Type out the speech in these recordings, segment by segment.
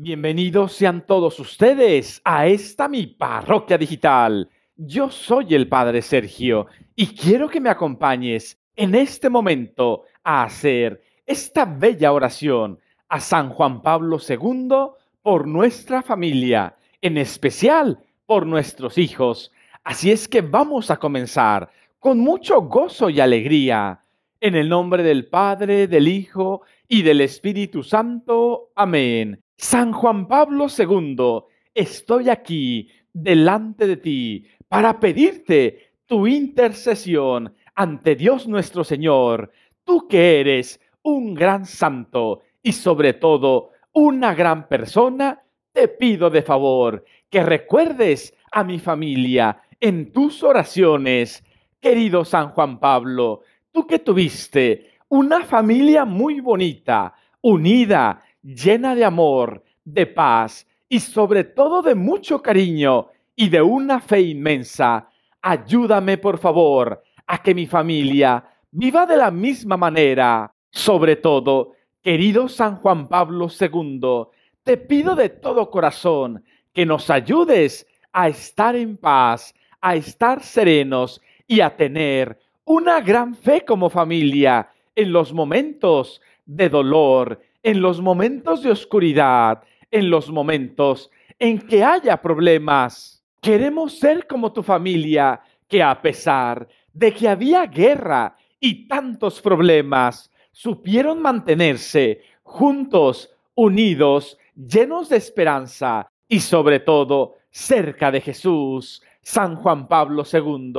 Bienvenidos sean todos ustedes a esta mi parroquia digital. Yo soy el Padre Sergio y quiero que me acompañes en este momento a hacer esta bella oración a San Juan Pablo II por nuestra familia, en especial por nuestros hijos. Así es que vamos a comenzar con mucho gozo y alegría. En el nombre del Padre, del Hijo y del Espíritu Santo. Amén. San Juan Pablo II, estoy aquí delante de ti para pedirte tu intercesión ante Dios nuestro Señor, tú que eres un gran santo y sobre todo una gran persona, te pido de favor que recuerdes a mi familia en tus oraciones. Querido San Juan Pablo, tú que tuviste una familia muy bonita, unida, llena de amor, de paz y sobre todo de mucho cariño y de una fe inmensa. Ayúdame, por favor, a que mi familia viva de la misma manera. Sobre todo, querido San Juan Pablo II, te pido de todo corazón que nos ayudes a estar en paz, a estar serenos y a tener una gran fe como familia en los momentos de dolor, en los momentos de oscuridad, en los momentos en que haya problemas. Queremos ser como tu familia, que a pesar de que había guerra y tantos problemas, supieron mantenerse juntos, unidos, llenos de esperanza y sobre todo cerca de Jesús. San Juan Pablo II,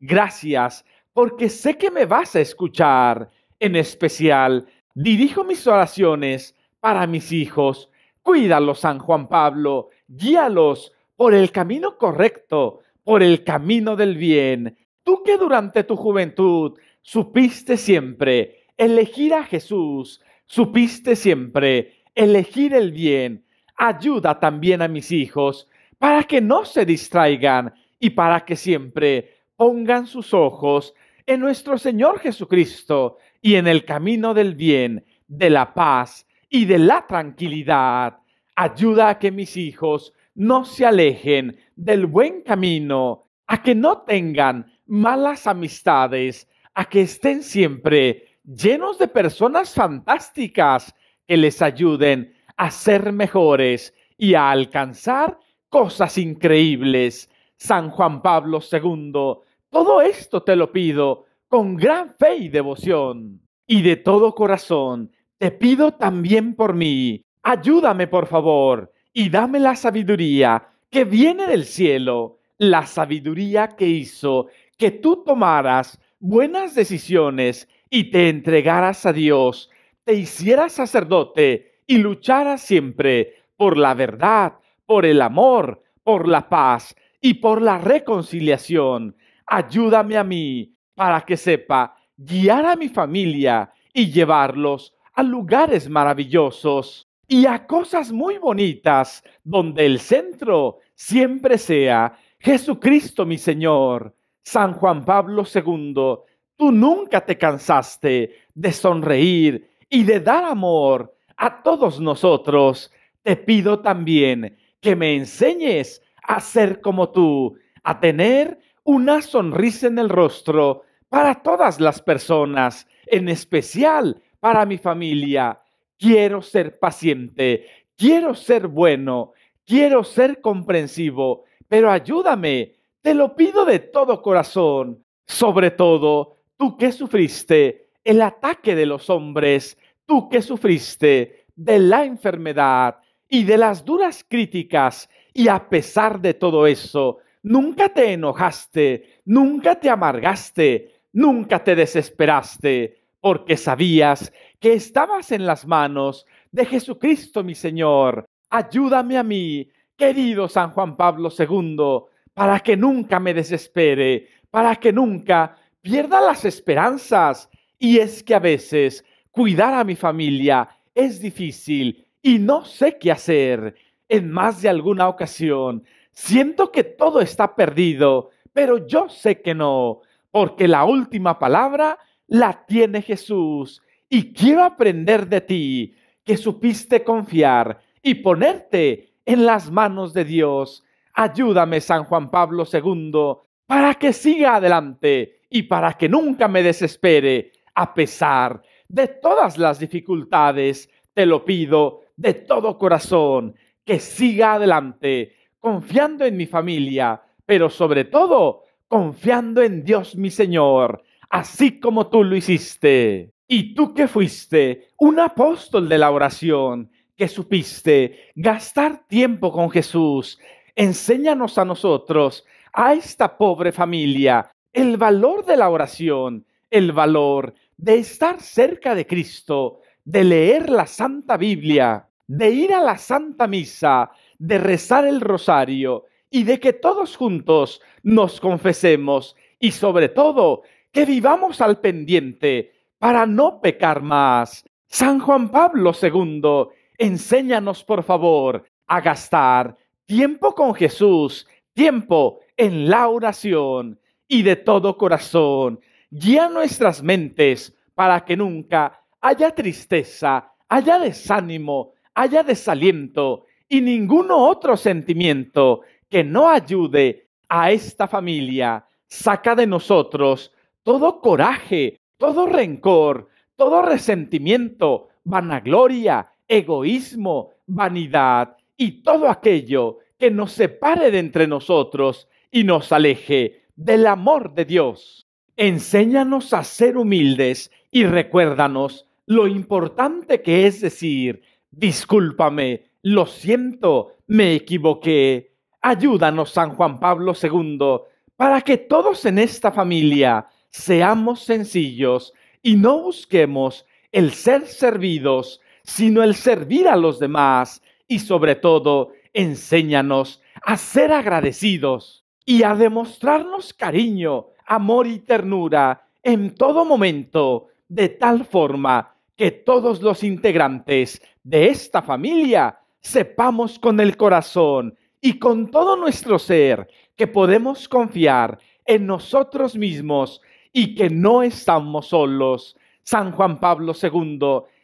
gracias porque sé que me vas a escuchar, en especial Dirijo mis oraciones para mis hijos. Cuídalos, San Juan Pablo. Guíalos por el camino correcto, por el camino del bien. Tú que durante tu juventud supiste siempre elegir a Jesús, supiste siempre elegir el bien. Ayuda también a mis hijos para que no se distraigan y para que siempre pongan sus ojos en nuestro Señor Jesucristo, y en el camino del bien, de la paz y de la tranquilidad. Ayuda a que mis hijos no se alejen del buen camino, a que no tengan malas amistades, a que estén siempre llenos de personas fantásticas que les ayuden a ser mejores y a alcanzar cosas increíbles. San Juan Pablo II, todo esto te lo pido con gran fe y devoción. Y de todo corazón, te pido también por mí, ayúdame por favor, y dame la sabiduría que viene del cielo, la sabiduría que hizo que tú tomaras buenas decisiones y te entregaras a Dios, te hicieras sacerdote y lucharas siempre por la verdad, por el amor, por la paz y por la reconciliación. Ayúdame a mí para que sepa guiar a mi familia y llevarlos a lugares maravillosos y a cosas muy bonitas donde el centro siempre sea Jesucristo mi Señor. San Juan Pablo II, tú nunca te cansaste de sonreír y de dar amor a todos nosotros. Te pido también que me enseñes a ser como tú, a tener una sonrisa en el rostro para todas las personas, en especial para mi familia. Quiero ser paciente, quiero ser bueno, quiero ser comprensivo, pero ayúdame, te lo pido de todo corazón. Sobre todo, tú que sufriste el ataque de los hombres, tú que sufriste de la enfermedad y de las duras críticas, y a pesar de todo eso, Nunca te enojaste, nunca te amargaste, nunca te desesperaste, porque sabías que estabas en las manos de Jesucristo mi Señor. Ayúdame a mí, querido San Juan Pablo II, para que nunca me desespere, para que nunca pierda las esperanzas. Y es que a veces cuidar a mi familia es difícil y no sé qué hacer. En más de alguna ocasión Siento que todo está perdido, pero yo sé que no, porque la última palabra la tiene Jesús y quiero aprender de ti que supiste confiar y ponerte en las manos de Dios. Ayúdame, San Juan Pablo II, para que siga adelante y para que nunca me desespere, a pesar de todas las dificultades. Te lo pido de todo corazón, que siga adelante confiando en mi familia, pero sobre todo confiando en Dios mi Señor, así como tú lo hiciste. Y tú que fuiste un apóstol de la oración, que supiste gastar tiempo con Jesús, enséñanos a nosotros, a esta pobre familia, el valor de la oración, el valor de estar cerca de Cristo, de leer la Santa Biblia, de ir a la Santa Misa, de rezar el rosario y de que todos juntos nos confesemos y sobre todo que vivamos al pendiente para no pecar más. San Juan Pablo II, enséñanos por favor a gastar tiempo con Jesús, tiempo en la oración y de todo corazón. Guía nuestras mentes para que nunca haya tristeza, haya desánimo, haya desaliento y ninguno otro sentimiento que no ayude a esta familia. Saca de nosotros todo coraje, todo rencor, todo resentimiento, vanagloria, egoísmo, vanidad y todo aquello que nos separe de entre nosotros y nos aleje del amor de Dios. Enséñanos a ser humildes y recuérdanos lo importante que es decir, discúlpame, lo siento, me equivoqué. Ayúdanos, San Juan Pablo II, para que todos en esta familia seamos sencillos y no busquemos el ser servidos, sino el servir a los demás y sobre todo, enséñanos a ser agradecidos y a demostrarnos cariño, amor y ternura en todo momento, de tal forma que todos los integrantes de esta familia sepamos con el corazón y con todo nuestro ser que podemos confiar en nosotros mismos y que no estamos solos. San Juan Pablo II,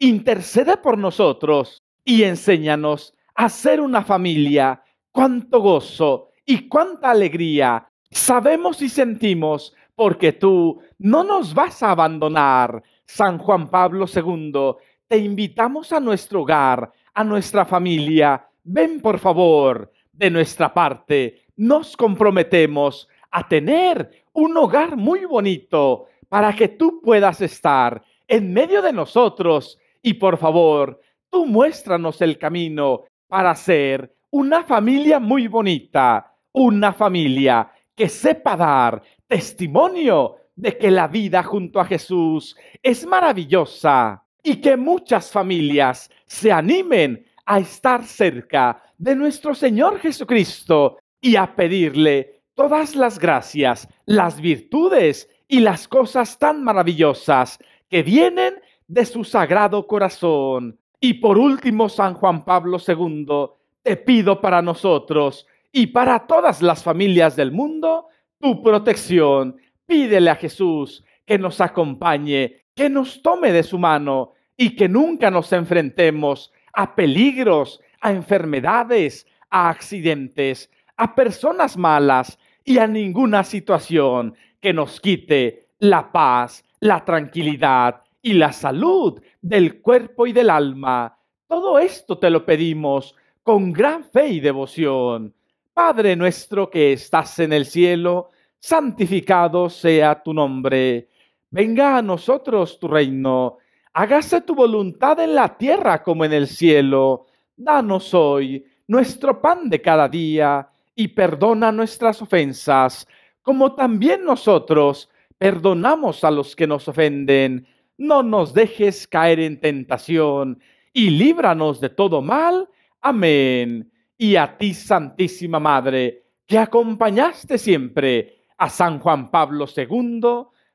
intercede por nosotros y enséñanos a ser una familia. Cuánto gozo y cuánta alegría sabemos y sentimos porque tú no nos vas a abandonar. San Juan Pablo II, te invitamos a nuestro hogar a nuestra familia, ven por favor, de nuestra parte, nos comprometemos a tener un hogar muy bonito para que tú puedas estar en medio de nosotros y por favor, tú muéstranos el camino para ser una familia muy bonita, una familia que sepa dar testimonio de que la vida junto a Jesús es maravillosa y que muchas familias se animen a estar cerca de nuestro Señor Jesucristo y a pedirle todas las gracias, las virtudes y las cosas tan maravillosas que vienen de su sagrado corazón. Y por último, San Juan Pablo II, te pido para nosotros y para todas las familias del mundo tu protección. Pídele a Jesús que nos acompañe que nos tome de su mano y que nunca nos enfrentemos a peligros, a enfermedades, a accidentes, a personas malas y a ninguna situación que nos quite la paz, la tranquilidad y la salud del cuerpo y del alma. Todo esto te lo pedimos con gran fe y devoción. Padre nuestro que estás en el cielo, santificado sea tu nombre Venga a nosotros tu reino, hágase tu voluntad en la tierra como en el cielo. Danos hoy nuestro pan de cada día y perdona nuestras ofensas, como también nosotros perdonamos a los que nos ofenden. No nos dejes caer en tentación y líbranos de todo mal. Amén. Y a ti, Santísima Madre, que acompañaste siempre a San Juan Pablo II,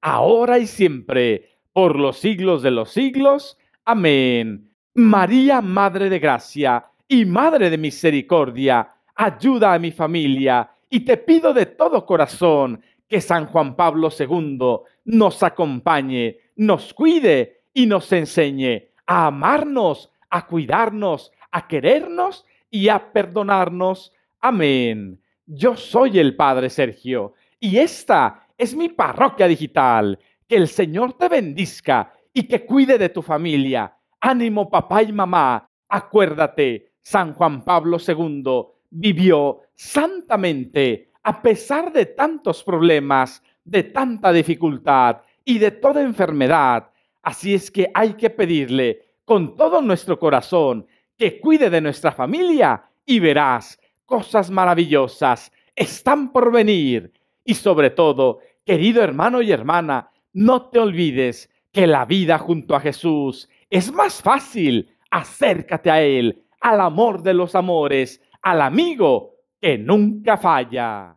ahora y siempre, por los siglos de los siglos. Amén. María, Madre de Gracia y Madre de Misericordia, ayuda a mi familia y te pido de todo corazón que San Juan Pablo II nos acompañe, nos cuide y nos enseñe a amarnos, a cuidarnos, a querernos y a perdonarnos. Amén. Yo soy el Padre Sergio y esta es mi parroquia digital. Que el Señor te bendizca y que cuide de tu familia. Ánimo, papá y mamá. Acuérdate, San Juan Pablo II vivió santamente a pesar de tantos problemas, de tanta dificultad y de toda enfermedad. Así es que hay que pedirle con todo nuestro corazón que cuide de nuestra familia y verás cosas maravillosas están por venir. Y sobre todo, querido hermano y hermana, no te olvides que la vida junto a Jesús es más fácil. Acércate a Él, al amor de los amores, al amigo que nunca falla.